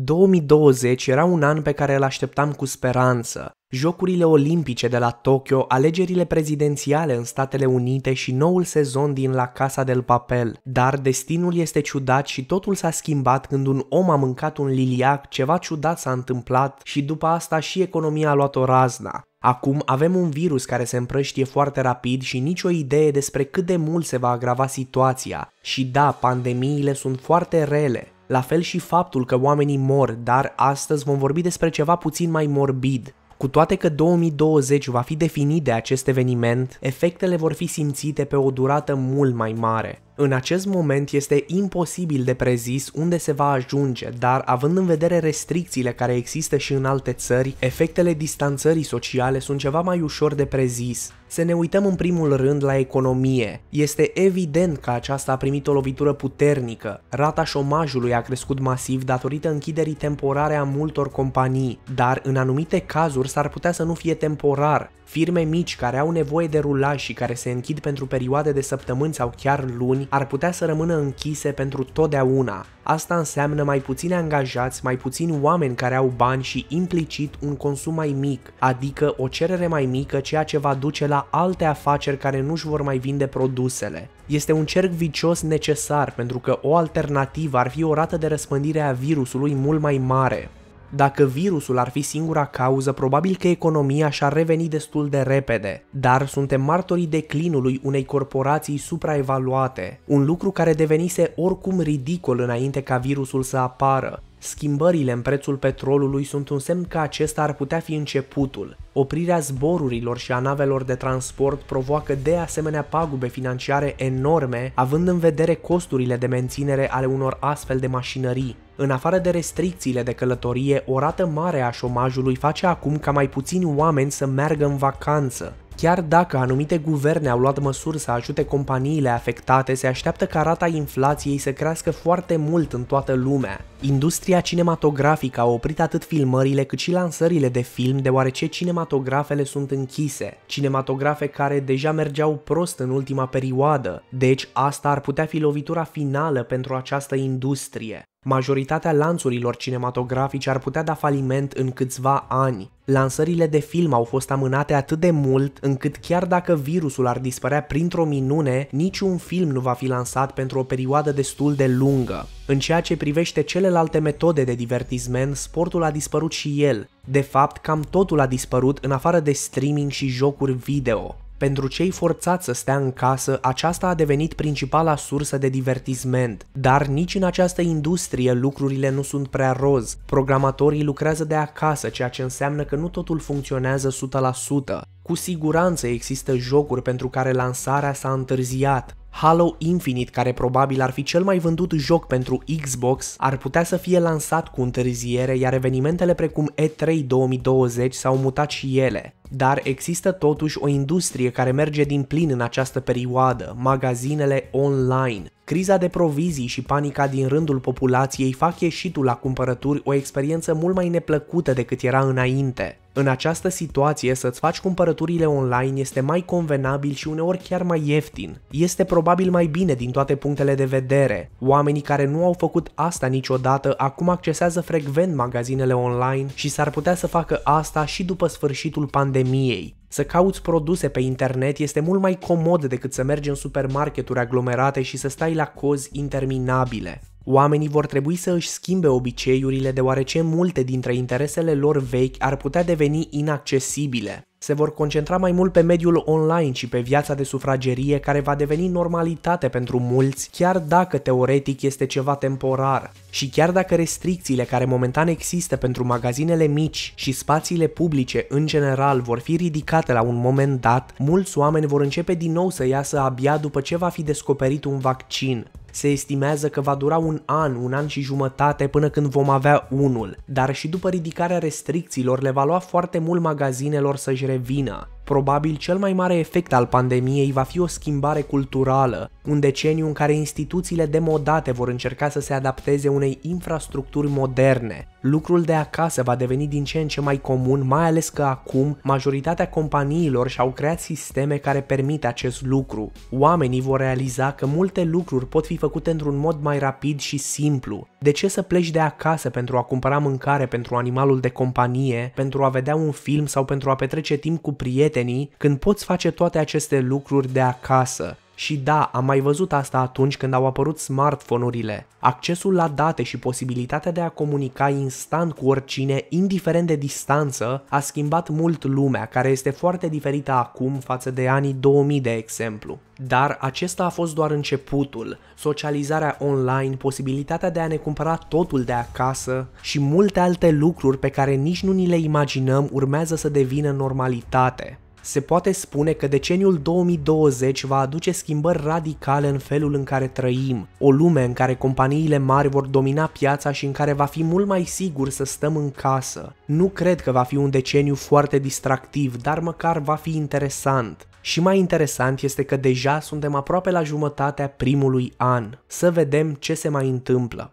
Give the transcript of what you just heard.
2020 era un an pe care îl așteptam cu speranță. Jocurile olimpice de la Tokyo, alegerile prezidențiale în Statele Unite și noul sezon din La Casa del Papel. Dar destinul este ciudat și totul s-a schimbat când un om a mâncat un liliac, ceva ciudat s-a întâmplat și după asta și economia a luat o razna. Acum avem un virus care se împrăștie foarte rapid și nicio idee despre cât de mult se va agrava situația. Și da, pandemiile sunt foarte rele, la fel și faptul că oamenii mor, dar astăzi vom vorbi despre ceva puțin mai morbid. Cu toate că 2020 va fi definit de acest eveniment, efectele vor fi simțite pe o durată mult mai mare. În acest moment este imposibil de prezis unde se va ajunge, dar având în vedere restricțiile care există și în alte țări, efectele distanțării sociale sunt ceva mai ușor de prezis. Să ne uităm în primul rând la economie. Este evident că aceasta a primit o lovitură puternică. Rata șomajului a crescut masiv datorită închiderii temporare a multor companii, dar în anumite cazuri s-ar putea să nu fie temporar. Firme mici care au nevoie de rulaj și care se închid pentru perioade de săptămâni sau chiar luni ar putea să rămână închise pentru totdeauna. Asta înseamnă mai puțini angajați, mai puțini oameni care au bani și implicit un consum mai mic, adică o cerere mai mică, ceea ce va duce la alte afaceri care nu-și vor mai vinde produsele. Este un cerc vicios necesar pentru că o alternativă ar fi o rată de răspândire a virusului mult mai mare. Dacă virusul ar fi singura cauză, probabil că economia și-ar reveni destul de repede, dar suntem martorii declinului unei corporații supraevaluate, un lucru care devenise oricum ridicol înainte ca virusul să apară. Schimbările în prețul petrolului sunt un semn că acesta ar putea fi începutul. Oprirea zborurilor și a navelor de transport provoacă de asemenea pagube financiare enorme, având în vedere costurile de menținere ale unor astfel de mașinării. În afară de restricțiile de călătorie, o rată mare a șomajului face acum ca mai puțini oameni să meargă în vacanță. Chiar dacă anumite guverne au luat măsuri să ajute companiile afectate, se așteaptă ca rata inflației să crească foarte mult în toată lumea. Industria cinematografică a oprit atât filmările cât și lansările de film, deoarece cinematografele sunt închise, cinematografe care deja mergeau prost în ultima perioadă, deci asta ar putea fi lovitura finală pentru această industrie. Majoritatea lanțurilor cinematografice ar putea da faliment în câțiva ani. Lansările de film au fost amânate atât de mult încât chiar dacă virusul ar dispărea printr-o minune, niciun film nu va fi lansat pentru o perioadă destul de lungă. În ceea ce privește celelalte metode de divertisment, sportul a dispărut și el. De fapt, cam totul a dispărut în afară de streaming și jocuri video. Pentru cei forțați să stea în casă, aceasta a devenit principala sursă de divertisment. Dar nici în această industrie lucrurile nu sunt prea roz. Programatorii lucrează de acasă, ceea ce înseamnă că nu totul funcționează 100%. Cu siguranță există jocuri pentru care lansarea s-a întârziat, Halo Infinite, care probabil ar fi cel mai vândut joc pentru Xbox, ar putea să fie lansat cu întârziere, iar evenimentele precum E3 2020 s-au mutat și ele. Dar există totuși o industrie care merge din plin în această perioadă, magazinele online. Criza de provizii și panica din rândul populației fac ieșitul la cumpărături o experiență mult mai neplăcută decât era înainte. În această situație, să-ți faci cumpărăturile online este mai convenabil și uneori chiar mai ieftin. Este probabil mai bine din toate punctele de vedere. Oamenii care nu au făcut asta niciodată acum accesează frecvent magazinele online și s-ar putea să facă asta și după sfârșitul pandemiei pandemiei. Să cauți produse pe internet este mult mai comod decât să mergi în supermarketuri aglomerate și să stai la cozi interminabile. Oamenii vor trebui să își schimbe obiceiurile deoarece multe dintre interesele lor vechi ar putea deveni inaccesibile se vor concentra mai mult pe mediul online și pe viața de sufragerie care va deveni normalitate pentru mulți, chiar dacă teoretic este ceva temporar. Și chiar dacă restricțiile care momentan există pentru magazinele mici și spațiile publice în general vor fi ridicate la un moment dat, mulți oameni vor începe din nou să iasă abia după ce va fi descoperit un vaccin. Se estimează că va dura un an, un an și jumătate până când vom avea unul, dar și după ridicarea restricțiilor le va lua foarte mult magazinelor să-și revină. Probabil cel mai mare efect al pandemiei va fi o schimbare culturală, un deceniu în care instituțiile demodate vor încerca să se adapteze unei infrastructuri moderne. Lucrul de acasă va deveni din ce în ce mai comun, mai ales că acum majoritatea companiilor și-au creat sisteme care permit acest lucru. Oamenii vor realiza că multe lucruri pot fi făcute într-un mod mai rapid și simplu. De ce să pleci de acasă pentru a cumpăra mâncare pentru animalul de companie, pentru a vedea un film sau pentru a petrece timp cu prietenii, când poți face toate aceste lucruri de acasă? Și da, am mai văzut asta atunci când au apărut smartphone-urile. Accesul la date și posibilitatea de a comunica instant cu oricine, indiferent de distanță, a schimbat mult lumea, care este foarte diferită acum față de anii 2000, de exemplu. Dar acesta a fost doar începutul. Socializarea online, posibilitatea de a ne cumpăra totul de acasă și multe alte lucruri pe care nici nu ni le imaginăm urmează să devină normalitate. Se poate spune că deceniul 2020 va aduce schimbări radicale în felul în care trăim, o lume în care companiile mari vor domina piața și în care va fi mult mai sigur să stăm în casă. Nu cred că va fi un deceniu foarte distractiv, dar măcar va fi interesant. Și mai interesant este că deja suntem aproape la jumătatea primului an. Să vedem ce se mai întâmplă.